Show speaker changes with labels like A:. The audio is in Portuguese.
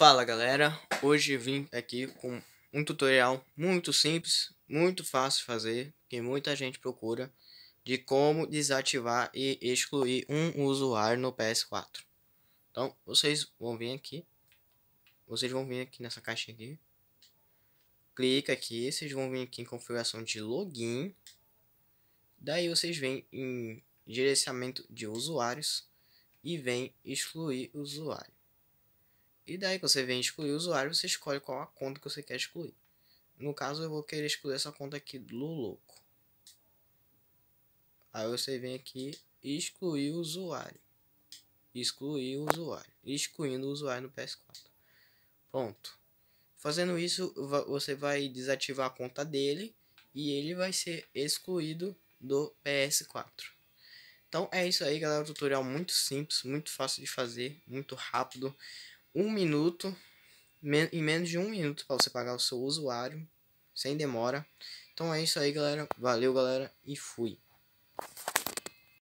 A: Fala galera, hoje vim aqui com um tutorial muito simples, muito fácil de fazer, que muita gente procura, de como desativar e excluir um usuário no PS4. Então, vocês vão vir aqui, vocês vão vir aqui nessa caixa aqui, clica aqui, vocês vão vir aqui em configuração de login, daí vocês vêm em gerenciamento de usuários e vem excluir usuário. E daí, que você vem excluir o usuário, você escolhe qual a conta que você quer excluir. No caso, eu vou querer excluir essa conta aqui do louco. Aí você vem aqui e excluir o usuário. Excluir o usuário. Excluindo o usuário no PS4. Pronto. Fazendo isso, você vai desativar a conta dele e ele vai ser excluído do PS4. Então é isso aí, galera. tutorial muito simples, muito fácil de fazer, muito rápido um minuto, em menos de um minuto para você pagar o seu usuário, sem demora. Então é isso aí, galera. Valeu, galera, e fui.